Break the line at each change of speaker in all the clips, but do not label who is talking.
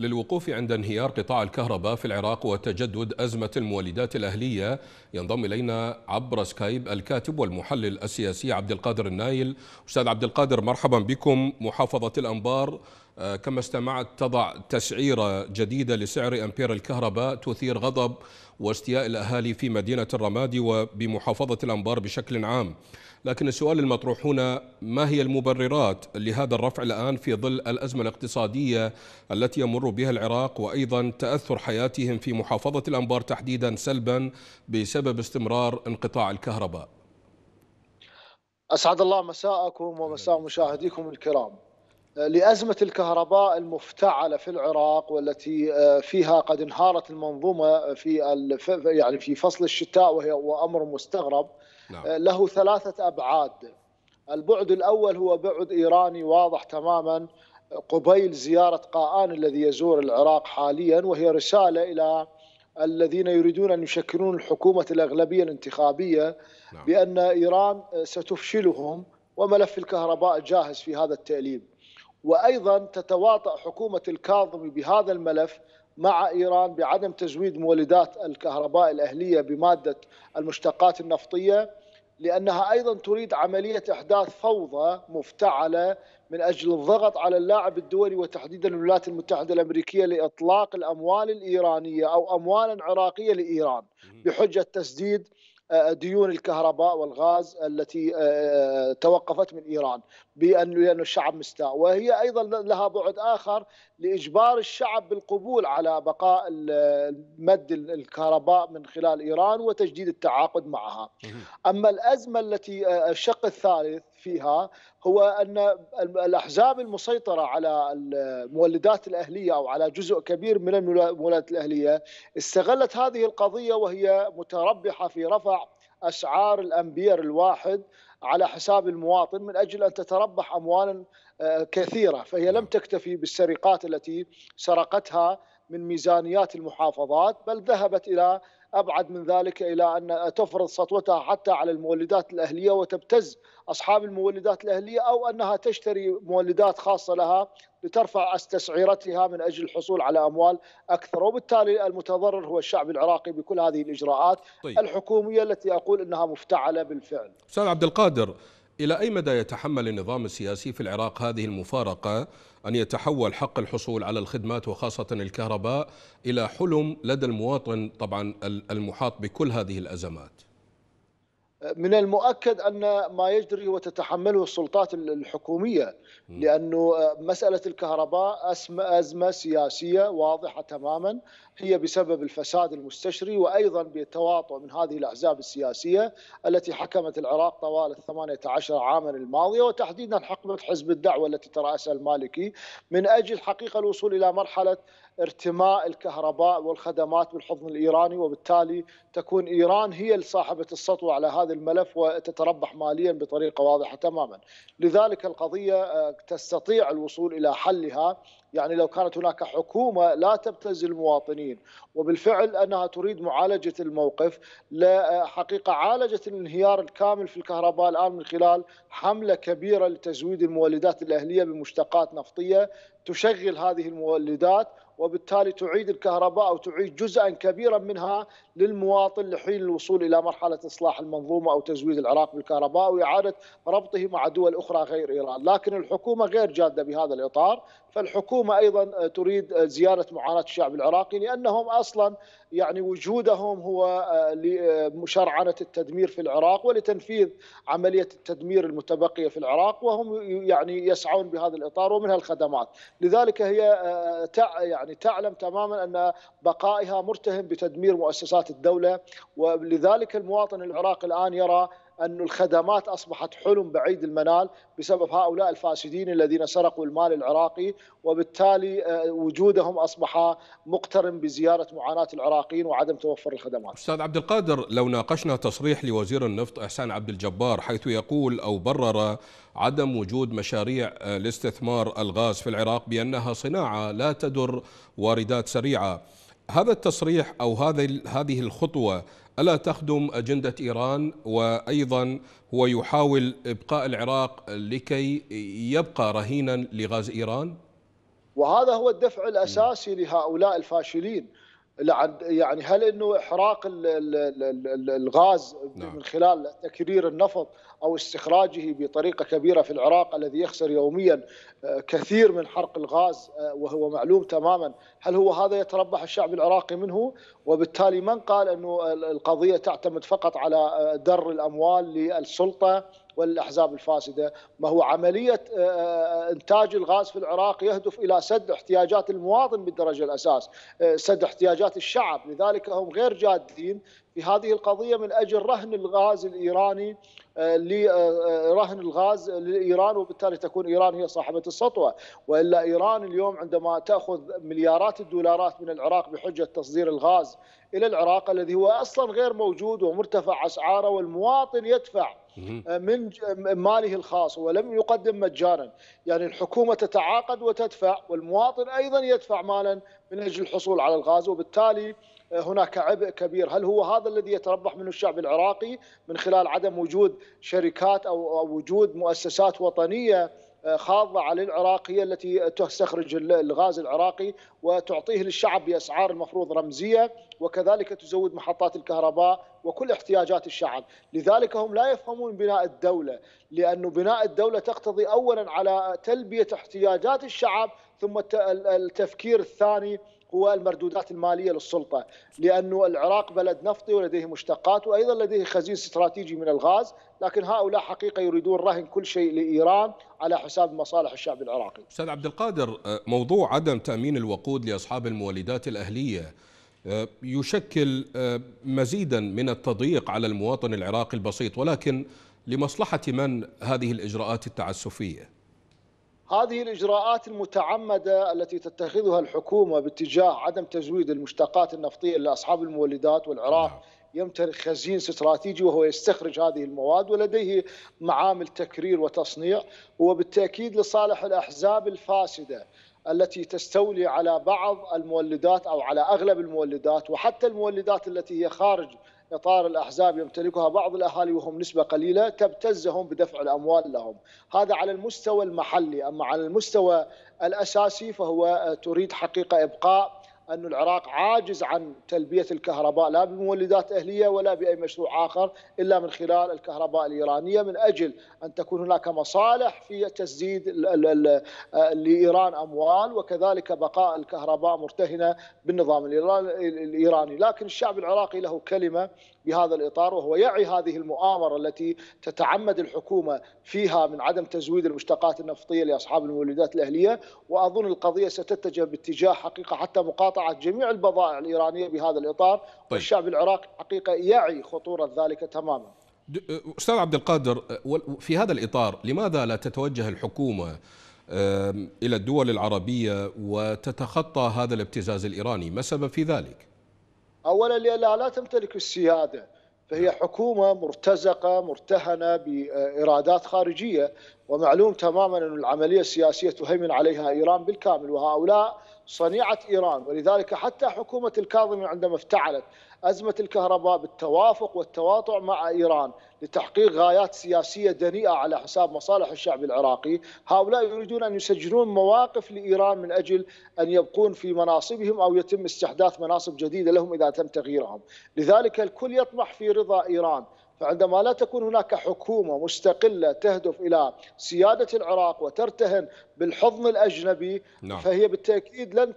للوقوف عند انهيار قطاع الكهرباء في العراق وتجدد أزمة المولدات الأهلية ينضم إلينا عبر سكايب الكاتب والمحلل السياسي عبد القادر النايل أستاذ عبد القادر مرحبا بكم محافظة الأنبار آه، كما استمعت تضع تسعيرة جديدة لسعر أمبير الكهرباء تثير غضب واستياء الأهالي في مدينة الرمادي وبمحافظة الأنبار بشكل عام لكن السؤال المطروح هنا ما هي المبررات لهذا الرفع الآن في ظل الأزمة الاقتصادية التي يمر بها العراق وأيضا تأثر حياتهم في محافظة الأنبار تحديدا سلبا بسبب استمرار انقطاع الكهرباء
أسعد الله مساءكم ومساء مشاهديكم الكرام لازمه الكهرباء المفتعله في العراق والتي آه، فيها قد انهارت المنظومه في يعني في فصل الشتاء وهي وامر مستغرب نعم. آه، له ثلاثه ابعاد البعد الاول هو بعد ايراني واضح تماما قبيل زياره قاآن الذي يزور العراق حاليا وهي رساله الى الذين يريدون ان يشكلون الحكومه الاغلبيه الانتخابيه نعم. بان ايران آه، ستفشلهم وملف الكهرباء جاهز في هذا التاليب. وايضا تتواطا حكومه الكاظمي بهذا الملف مع ايران بعدم تزويد مولدات الكهرباء الاهليه بماده المشتقات النفطيه لانها ايضا تريد عمليه احداث فوضى مفتعله من اجل الضغط على اللاعب الدولي وتحديدا الولايات المتحده الامريكيه لاطلاق الاموال الايرانيه او اموال عراقيه لايران بحجه تسديد آه، ديون الكهرباء والغاز التي آه، آه، توقفت من ايران بان لان الشعب مستاء وهي ايضا لها بعد اخر لاجبار الشعب بالقبول على بقاء مد الكهرباء من خلال ايران وتجديد التعاقد معها. اما الازمه التي آه، آه، الشق الثالث فيها هو ان الاحزاب المسيطره على المولدات الاهليه او على جزء كبير من المولدات الاهليه استغلت هذه القضيه وهي متربحه في رفع اسعار الامبير الواحد على حساب المواطن من اجل ان تتربح اموالا آه، كثيره فهي لم نعم. تكتفي بالسرقات التي سرقتها من ميزانيات المحافظات بل ذهبت الى ابعد من ذلك الى ان تفرض سطوتها حتى على المولدات الاهليه وتبتز اصحاب المولدات الاهليه او انها تشتري مولدات خاصه لها لترفع استسعيرتها من اجل الحصول على اموال اكثر وبالتالي المتضرر هو الشعب العراقي بكل هذه الاجراءات طيب. الحكوميه التي اقول انها مفتعله بالفعل.
استاذ عبد القادر إلى أي مدى يتحمل النظام السياسي في العراق هذه المفارقة أن يتحول حق الحصول على الخدمات وخاصة الكهرباء إلى حلم لدى المواطن طبعا المحاط بكل هذه الأزمات؟
من المؤكد ان ما يجري وتتحمله السلطات الحكوميه لانه آه، مساله الكهرباء ازمه سياسيه واضحه تماما هي بسبب الفساد المستشري وايضا بالتواطؤ من هذه الاحزاب السياسيه التي حكمت العراق طوال ال 18 عاما الماضيه وتحديدا حقبه حزب الدعوه التي تراسها المالكي من اجل حقيقه الوصول الى مرحله ارتماء الكهرباء والخدمات بالحضن الايراني وبالتالي تكون ايران هي صاحبه السطوه على هذا الملف وتتربح ماليا بطريقه واضحه تماما. لذلك القضيه آه، تستطيع الوصول الى حلها يعني لو كانت هناك حكومه لا تبتز المواطنين وبالفعل انها تريد معالجه الموقف آه، حقيقه عالجت الانهيار الكامل في الكهرباء الان من خلال حمله كبيره لتزويد المولدات الاهليه بمشتقات نفطيه تشغل هذه المولدات وبالتالي تعيد الكهرباء أو تعيد جزءا كبيرا منها للمواطن لحين الوصول إلى مرحلة إصلاح المنظومة أو تزويد العراق بالكهرباء وإعادة ربطه مع دول أخرى غير إيران لكن الحكومة غير جادة بهذا الإطار فالحكومة أيضا تريد زيادة معاناة الشعب العراقي لأنهم أصلا يعني وجودهم هو آه، لمشرعنة آه، التدمير في العراق ولتنفيذ عملية التدمير المتبقية في العراق وهم يعني يسعون بهذا الإطار ومنها الخدمات لذلك هي آه، يعني يعني تعلم تماما أن بقائها مرتهن بتدمير مؤسسات الدولة ولذلك المواطن العراقي الآن يرى أن الخدمات أصبحت حلم بعيد المنال بسبب هؤلاء الفاسدين الذين سرقوا المال العراقي وبالتالي آه، وجودهم أصبح مقترن بزيارة معاناة العراقيين وعدم توفر الخدمات
أستاذ عبد القادر لو ناقشنا تصريح لوزير النفط إحسان عبد الجبار حيث يقول أو برر عدم وجود مشاريع آه، لاستثمار الغاز في العراق بأنها صناعة لا تدر واردات سريعة هذا التصريح او هذه هذه الخطوه الا تخدم اجنده ايران وايضا هو يحاول ابقاء العراق لكي يبقى رهينا لغاز ايران؟
وهذا هو الدفع الاساسي لهؤلاء الفاشلين يعني هل انه احراق الغاز نعم. من خلال تكرير النفط او استخراجه بطريقه كبيره في العراق الذي يخسر يوميا آه، كثير من حرق الغاز آه، وهو معلوم تماما، هل هو هذا يتربح الشعب العراقي منه؟ وبالتالي من قال انه القضيه تعتمد فقط على آه، در الاموال للسلطه والاحزاب الفاسده، ما هو عمليه آه، آه، آه، انتاج الغاز في العراق يهدف الى سد احتياجات المواطن بالدرجه الاساس، سد احتياجات الشعب، لذلك هم غير جادين في هذه القضيه من اجل رهن الغاز الايراني لرهن الغاز لايران وبالتالي تكون ايران هي صاحبه السطوه، والا ايران اليوم عندما تاخذ مليارات الدولارات من العراق بحجه تصدير الغاز الى العراق الذي هو اصلا غير موجود ومرتفع اسعاره والمواطن يدفع آه، من آه، ماله الخاص ولم يقدم مجانا يعني الحكومة تتعاقد وتدفع والمواطن أيضا يدفع مالا من أجل الحصول على الغاز وبالتالي آه، هناك عبء كبير هل هو هذا الذي يتربح منه الشعب العراقي من خلال عدم وجود شركات أو وجود مؤسسات وطنية خاضعه للعراقيه التي تستخرج الغاز العراقي وتعطيه للشعب باسعار المفروض رمزيه وكذلك تزود محطات الكهرباء وكل احتياجات الشعب لذلك هم لا يفهمون بناء الدولة لأن بناء الدولة تقتضي أولا على تلبية احتياجات الشعب ثم التفكير الثاني هو المردودات الماليه للسلطه لانه العراق بلد نفطي ولديه مشتقات وايضا لديه خزين استراتيجي من الغاز لكن هؤلاء حقيقه يريدون رهن كل شيء لايران على حساب مصالح الشعب العراقي.
استاذ عبد القادر آه، موضوع عدم تامين الوقود لاصحاب المولدات الاهليه آه، يشكل آه، مزيدا من التضييق على المواطن العراقي البسيط ولكن لمصلحه من هذه الاجراءات التعسفيه؟
هذه الاجراءات المتعمده التي تتخذها الحكومه باتجاه عدم تزويد المشتقات النفطيه لاصحاب المولدات والعراق نعم. يمتلك خزين استراتيجي وهو يستخرج هذه المواد ولديه معامل تكرير وتصنيع وبالتاكيد لصالح الاحزاب الفاسده التي تستولي على بعض المولدات او على اغلب المولدات وحتى المولدات التي هي خارج إطار الأحزاب يمتلكها بعض الأهالي وهم نسبة قليلة تبتزهم بدفع الأموال لهم هذا على المستوى المحلي أما على المستوى الأساسي فهو آه، تريد حقيقة إبقاء أن العراق عاجز عن تلبية الكهرباء لا بمولدات أهلية ولا بأي مشروع آخر إلا من خلال الكهرباء الإيرانية من أجل أن تكون هناك مصالح في تسديد لإيران أموال وكذلك بقاء الكهرباء مرتهنة بالنظام الإيراني لكن الشعب العراقي له كلمة بهذا الإطار وهو يعي هذه المؤامرة التي تتعمد الحكومة فيها من عدم تزويد المشتقات النفطية لأصحاب المولدات الأهلية وأظن القضية ستتجه باتجاه حقيقة حتى مقاطعة قطعت جميع البضائع الإيرانية بهذا الإطار طيب. والشعب العراقي حقيقة يعي خطورة ذلك تماما
أستاذ عبد القادر في هذا الإطار لماذا لا تتوجه الحكومة إلى الدول العربية وتتخطى هذا الابتزاز الإيراني ما السبب في ذلك؟
أولا لأنها لا تمتلك السيادة فهي حكومة مرتزقة مرتهنة بإيرادات خارجية ومعلوم تماما أن العملية السياسية تهيمن عليها إيران بالكامل وهؤلاء صنيعة إيران ولذلك حتى حكومة الكاظمي عندما افتعلت أزمة الكهرباء بالتوافق والتواطع مع إيران لتحقيق غايات سياسيه دنيئه على حساب مصالح الشعب العراقي، هؤلاء يريدون ان يسجلون مواقف لايران من اجل ان يبقون في مناصبهم او يتم استحداث مناصب جديده لهم اذا تم تغييرهم، لذلك الكل يطمح في رضا ايران، فعندما لا تكون هناك حكومه مستقله تهدف الى سياده العراق وترتهن بالحضن الاجنبي نعم. فهي بالتاكيد لن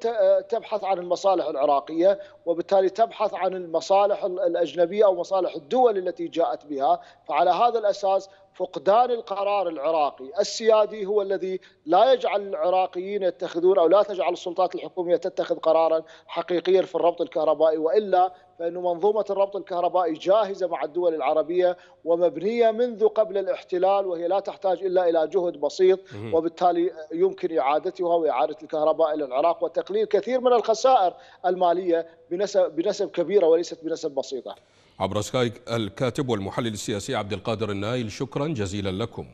تبحث عن المصالح العراقيه وبالتالي تبحث عن المصالح الاجنبيه او مصالح الدول التي جاءت بها فعلى هذا الأساس فقدان القرار العراقي السيادي هو الذي لا يجعل العراقيين يتخذون او لا تجعل السلطات الحكوميه تتخذ قرارا حقيقيا في الربط الكهربائي والا فان منظومه الربط الكهربائي جاهزه مع الدول العربيه ومبنيه منذ قبل الاحتلال وهي لا تحتاج الا الى جهد بسيط وبالتالي يمكن اعادتها واعاده الكهرباء الى العراق وتقليل كثير من الخسائر الماليه بنسب بنسب كبيره وليست بنسب بسيطه.
عبر سكايك الكاتب والمحلل السياسي عبد القادر النايل شكرا جزيلا لكم